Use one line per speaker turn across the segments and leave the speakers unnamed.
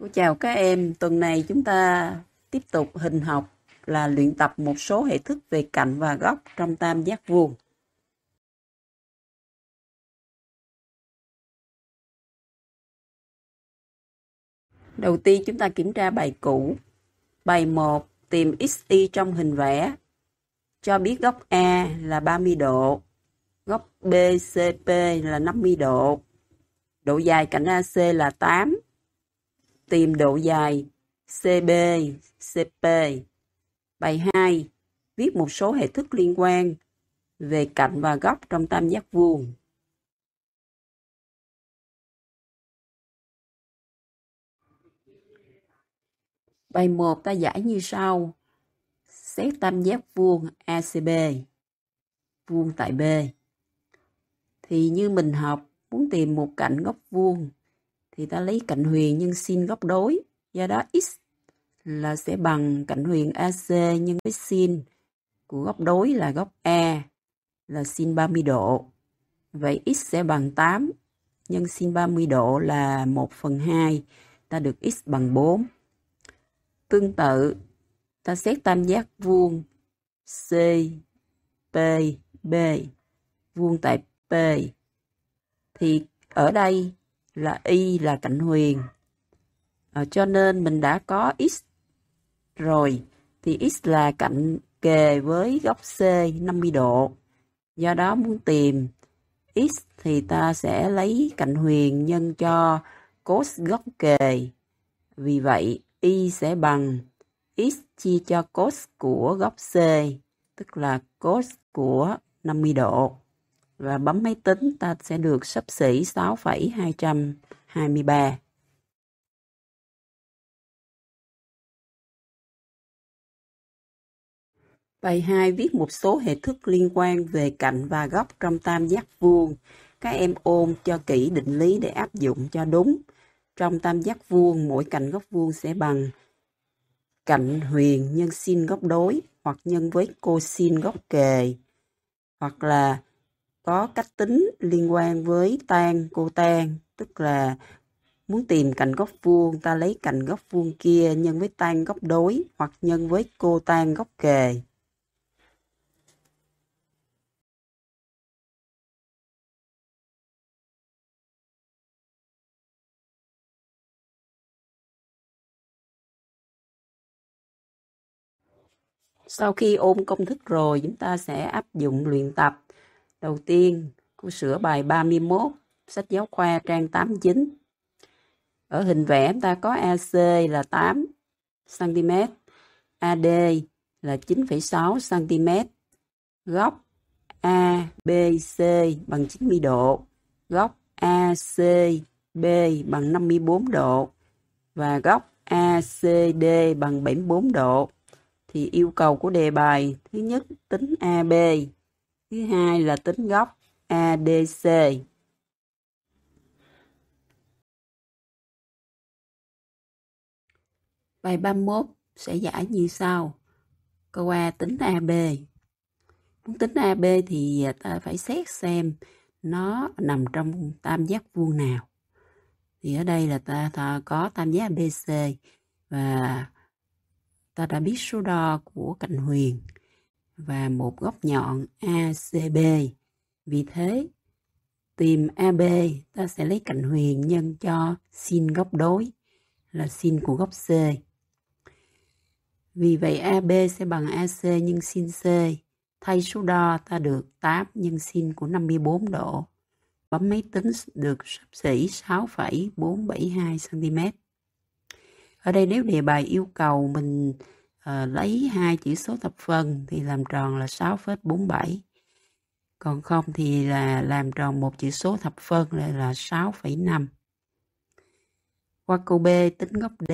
Cô chào các em, tuần này chúng ta tiếp tục hình học là luyện tập một số hệ thức về cạnh và góc trong tam giác vuông. Đầu tiên chúng ta kiểm tra bài cũ. Bài 1 tìm xy trong hình
vẽ. Cho biết góc A là 30 độ, góc BCP là 50 độ, độ dài cạnh AC là 8 tìm độ dài CB, CP. Bài 2.
Viết một số hệ thức liên quan về cạnh và góc trong tam giác vuông. Bài 1 ta giải như sau. Xét
tam giác vuông ACB, vuông tại B. Thì như mình học, muốn tìm một cạnh góc vuông thì ta lấy cạnh huyền nhân sin góc đối. Do đó x là sẽ bằng cạnh huyền AC nhân với sin của góc đối là góc A là sin 30 độ. Vậy x sẽ bằng 8 nhân sin 30 độ là 1 phần 2. Ta được x bằng 4. Tương tự, ta xét tam giác vuông C, P, B, vuông tại P. Thì ở đây là y là cạnh huyền à, cho nên mình đã có x rồi thì x là cạnh kề với góc C 50 độ do đó muốn tìm x thì ta sẽ lấy cạnh huyền nhân cho cos góc kề vì vậy y sẽ bằng x chia cho cos của góc C tức là cos của 50 độ và bấm máy tính
ta sẽ được sắp xỉ 6,223. Bài 2 viết một số hệ thức liên quan về cạnh và góc trong tam giác vuông.
Các em ôn cho kỹ định lý để áp dụng cho đúng. Trong tam giác vuông, mỗi cạnh góc vuông sẽ bằng cạnh huyền nhân sin góc đối hoặc nhân với cosin góc kề hoặc là có cách tính liên quan với tan cô tan tức là muốn tìm cạnh góc vuông ta lấy cạnh góc vuông kia nhân với tan góc đối hoặc nhân với cô tan góc kề
Sau khi ôm công thức rồi, chúng ta sẽ áp dụng luyện tập. Đầu tiên, cô sửa
bài 31, sách giáo khoa trang 89. Ở hình vẽ ta có AC là 8 cm, AD là 9,6 cm. Góc ABC bằng 90 độ, góc ACB bằng 54 độ và góc ACD bằng 74 độ. Thì yêu cầu của đề bài thứ nhất tính AB Thứ hai là tính góc ADC.
Bài 31 sẽ giải như sau. Câu A
tính AB. Muốn tính AB thì à, ta phải xét xem nó nằm trong tam giác vuông nào. Thì ở đây là ta, có tam giác ABC và ta đã biết số đo của cạnh huyền và một góc nhọn ACB. Vì thế, tìm AB ta sẽ lấy cạnh huyền nhân cho sin góc đối là sin của góc C. Vì vậy AB sẽ bằng AC nhân sin C. Thay số đo ta được 8 nhân sin của 54 độ. Bấm máy tính được sắp xỉ 6,472 cm. Ở đây nếu đề bài yêu cầu mình Ờ, lấy hai chỉ số thập phần thì làm tròn là 6,47 còn không thì là làm tròn một chỉ số thập phân là, là 6,5 qua câu B tính góc D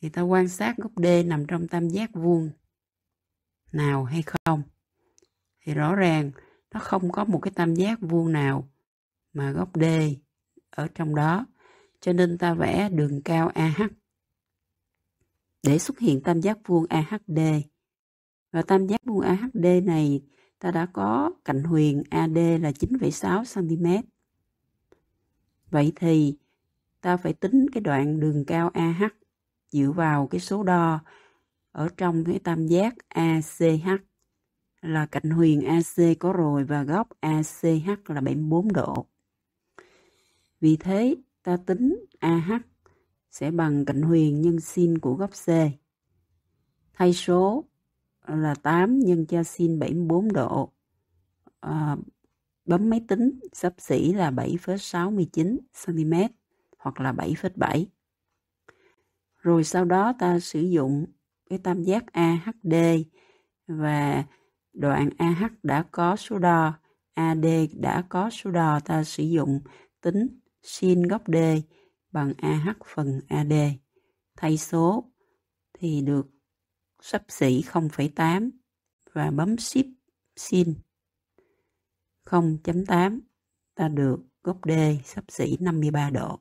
thì ta quan sát góc D nằm trong tam giác vuông nào hay không thì rõ ràng nó không có một cái tam giác vuông nào mà góc D ở trong đó cho nên ta vẽ đường cao AH để xuất hiện tam giác vuông AHD. Và tam giác vuông AHD này ta đã có cạnh huyền AD là 9,6 cm. Vậy thì ta phải tính cái đoạn đường cao AH dựa vào cái số đo ở trong cái tam giác ACH là cạnh huyền AC có rồi và góc ACH là 74 độ. Vì thế ta tính AH sẽ bằng cạnh huyền nhân sin của góc C. Thay số là 8 nhân cho sin 74 độ. À, bấm máy tính sắp xỉ là 7,69 cm hoặc là 7,7. Rồi sau đó ta sử dụng cái tam giác AHD và đoạn AH đã có số đo, AD đã có số đo ta sử dụng tính sin góc D bằng AH phần AD. Thay số thì được sắp xỉ 0,8 và bấm Shift Sin 0.8
ta được góc D sắp xỉ 53 độ.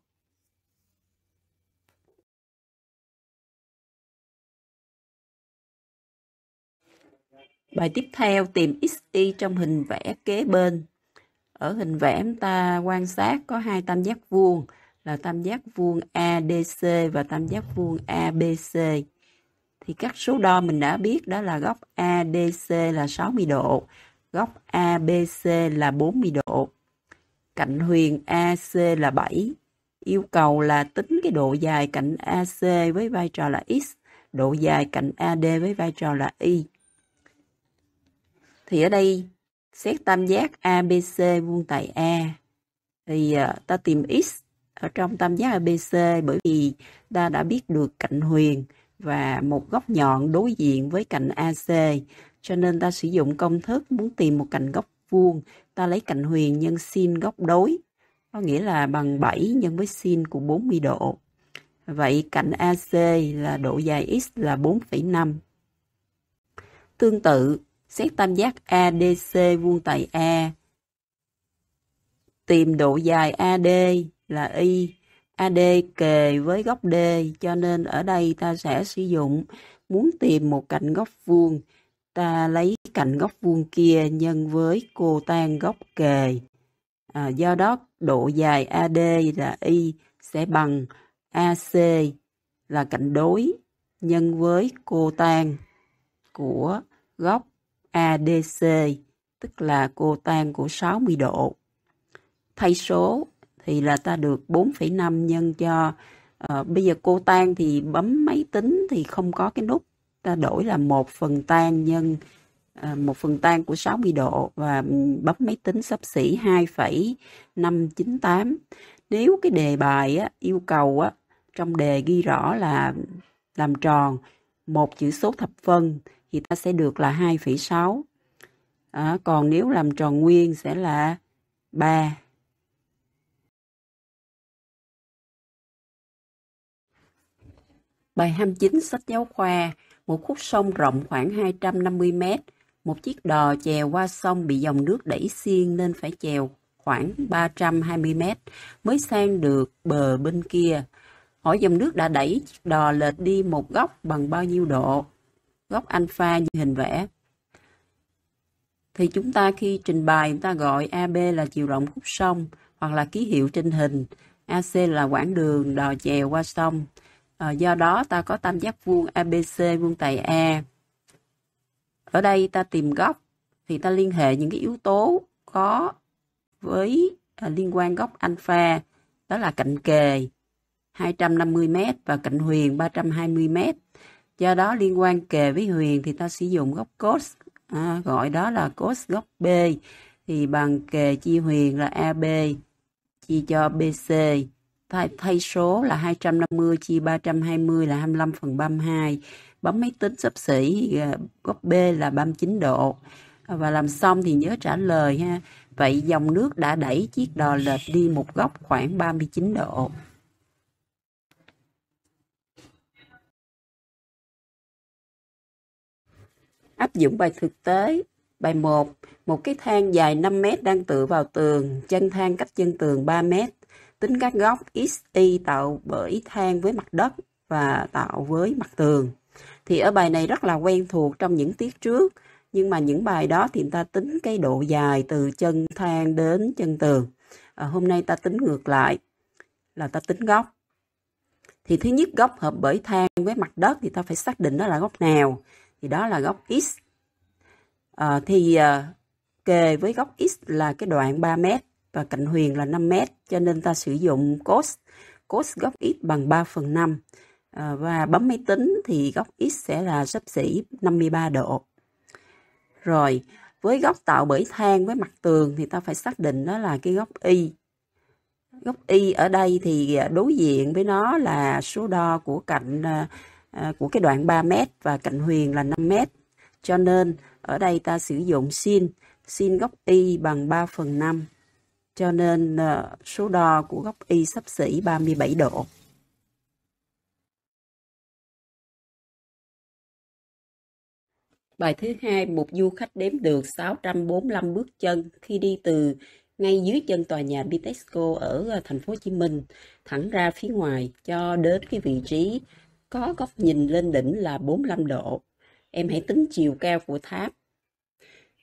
Bài tiếp theo tìm XY trong hình vẽ kế bên. Ở hình
vẽ chúng ta quan sát có hai tam giác vuông là tam giác vuông ADC và tam giác vuông ABC. Thì các số đo mình đã biết đó là góc ADC là 60 độ, góc ABC là 40 độ, cạnh huyền AC là 7. Yêu cầu là tính cái độ dài cạnh AC với vai trò là x, độ dài cạnh AD với vai trò là y. Thì ở đây xét tam giác ABC vuông tại A thì ờ, ta tìm x ở trong tam giác ABC bởi vì ta đã biết được cạnh huyền và một góc nhọn đối diện với cạnh AC. Cho nên ta sử dụng công thức muốn tìm một cạnh góc vuông, ta lấy cạnh huyền nhân sin góc đối, có nghĩa là bằng 7 nhân với sin của 40 độ. Vậy cạnh AC là độ dài x là 4,5. Tương tự, xét tam giác ADC vuông tại A. Tìm độ dài AD là Y, AD kề với góc D cho nên ở đây ta sẽ sử dụng muốn tìm một cạnh góc vuông ta lấy cạnh góc vuông kia nhân với cô tan góc kề. À, do đó độ dài AD là Y sẽ bằng AC là cạnh đối nhân với cô tan của góc ADC tức là cô tan của 60 độ. Thay số thì là ta được 4,5 nhân cho uh, bây giờ cô tan thì bấm máy tính thì không có cái nút ta đổi là một phần tan nhân uh, ờ, 1 phần tan của 60 độ và bấm máy tính sắp xỉ 2,598 nếu cái đề bài á, yêu cầu á, trong đề ghi rõ là làm tròn một chữ số thập phân thì ta sẽ được
là 2,6 à, ờ, còn nếu làm tròn nguyên sẽ là 3 Bài 29 sách giáo khoa, một khúc sông rộng khoảng 250
mét. Một chiếc đò chèo qua sông bị dòng nước đẩy xiên nên phải chèo khoảng 320 mét mới sang được bờ bên kia. Hỏi dòng nước đã đẩy chiếc đò lệch đi một góc bằng bao nhiêu độ? Góc alpha như hình vẽ. Thì chúng ta khi trình bày chúng ta gọi AB là chiều rộng khúc sông hoặc là ký hiệu trên hình, AC là quãng đường đò chèo qua sông. À, do đó ta có tam giác vuông ABC vuông tại A. Ở đây ta tìm góc thì ta liên hệ những cái yếu tố có với à, liên quan góc alpha đó là cạnh kề 250m và cạnh huyền 320m. Do đó liên quan kề với huyền thì ta sử dụng góc cos à, gọi đó là cos góc B thì bằng kề chia huyền là AB chia cho BC thay, thay số là 250 chia 320 là 25 phần 32 bấm máy tính xấp xỉ ờ, góc B là 39 độ và làm xong thì nhớ trả lời ha vậy dòng nước đã đẩy
chiếc đò lệch đi một góc khoảng 39 độ áp dụng bài thực tế Bài 1. Một cái thang dài 5 mét đang tựa vào tường,
chân thang cách chân tường 3 mét tính các góc x, y tạo bởi thang với mặt đất và tạo với mặt tường. Thì ở bài này rất là quen thuộc trong những tiết trước, nhưng mà những bài đó thì ta tính cái độ dài từ chân thang đến chân tường. À, hôm nay ta tính ngược lại là ta tính góc. Thì thứ nhất góc hợp bởi thang với mặt đất thì ta phải xác định đó là góc nào. Thì đó là góc x. À, thì à, kề với góc x là cái đoạn 3 mét và cạnh huyền là 5 mét cho nên ta sử dụng cos cos góc x bằng 3 phần 5 à, và bấm máy tính thì góc x sẽ là sấp xỉ 53 độ rồi với góc tạo bởi than với mặt tường thì ta phải xác định đó là cái góc y góc y ở đây thì à, đối diện với nó là số đo của cạnh à, à của cái đoạn 3 mét và cạnh huyền là 5 mét cho nên ở đây ta sử dụng sin sin góc y bằng 3 phần 5
cho nên ờ, số đo của góc y sắp xỉ 37 độ. Bài thứ hai, một du khách đếm được 645 bước chân khi đi từ ngay dưới
chân tòa nhà Bitexco ở ờ, thành phố Hồ Chí Minh thẳng ra phía ngoài cho đến cái vị trí có góc nhìn lên đỉnh là 45 độ. Em hãy tính chiều cao của tháp.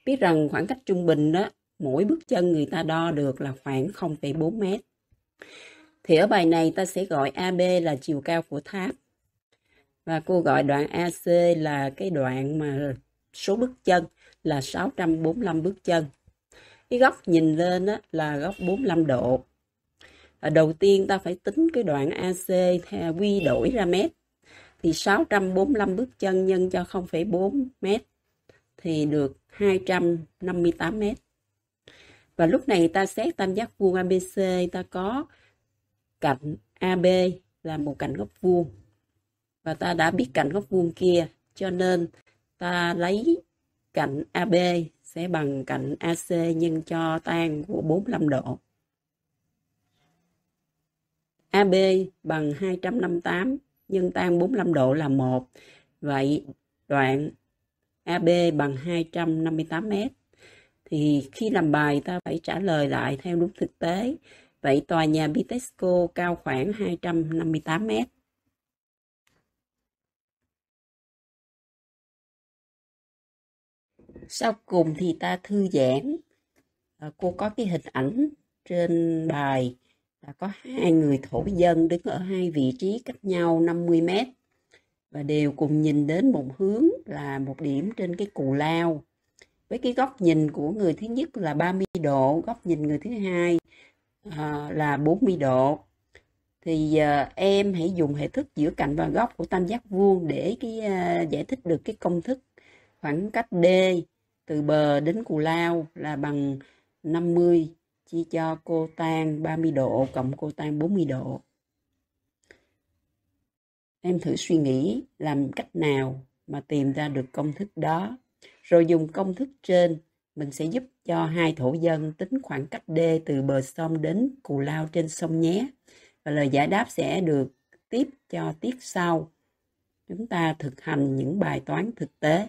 Biết rằng khoảng cách trung bình đó mỗi bước chân người ta đo được là khoảng 0,4 mét. Thì ở bài này ta sẽ gọi AB là chiều cao của tháp. Và cô gọi đoạn AC là cái đoạn mà số bước chân là 645 bước chân. Cái góc nhìn lên đó là góc 45 độ. Đầu tiên ta phải tính cái đoạn AC theo quy đổi ra mét. Thì 645 bước chân nhân cho 0,4 mét thì được 258 mét. Và lúc này ta xét tam giác vuông ABC, ta có cạnh AB là một cạnh góc vuông. Và ta đã biết cạnh góc vuông kia, cho nên ta lấy cạnh AB sẽ bằng cạnh AC nhân cho tan của 45 độ. AB bằng 258 nhân tan 45 độ là 1. Vậy đoạn AB bằng 258 mét thì khi làm bài ta phải trả lời lại theo đúng
thực tế. Vậy tòa nhà Bitexco cao khoảng 258 mét. Sau cùng thì ta thư giãn. À, cô có cái hình ảnh
trên bài là có hai người thổ dân đứng ở hai vị trí cách nhau 50 mét và đều cùng nhìn đến một hướng là một điểm trên cái cù lao với cái góc nhìn của người thứ nhất là 30 độ góc nhìn người thứ hai à, là 40 độ thì à, em hãy dùng hệ thức giữa cạnh và góc của tam giác vuông để cái à, giải thích được cái công thức khoảng cách D từ bờ đến cù lao là bằng 50 chia cho cô tan 30 độ cộng cô tan 40 độ. Em thử suy nghĩ làm cách nào mà tìm ra được công thức đó rồi dùng công thức trên, mình sẽ giúp cho hai thổ dân tính khoảng cách D từ bờ sông đến cù lao trên sông nhé. Và lời giải đáp sẽ được tiếp cho
tiết sau. Chúng ta thực hành những bài toán thực tế.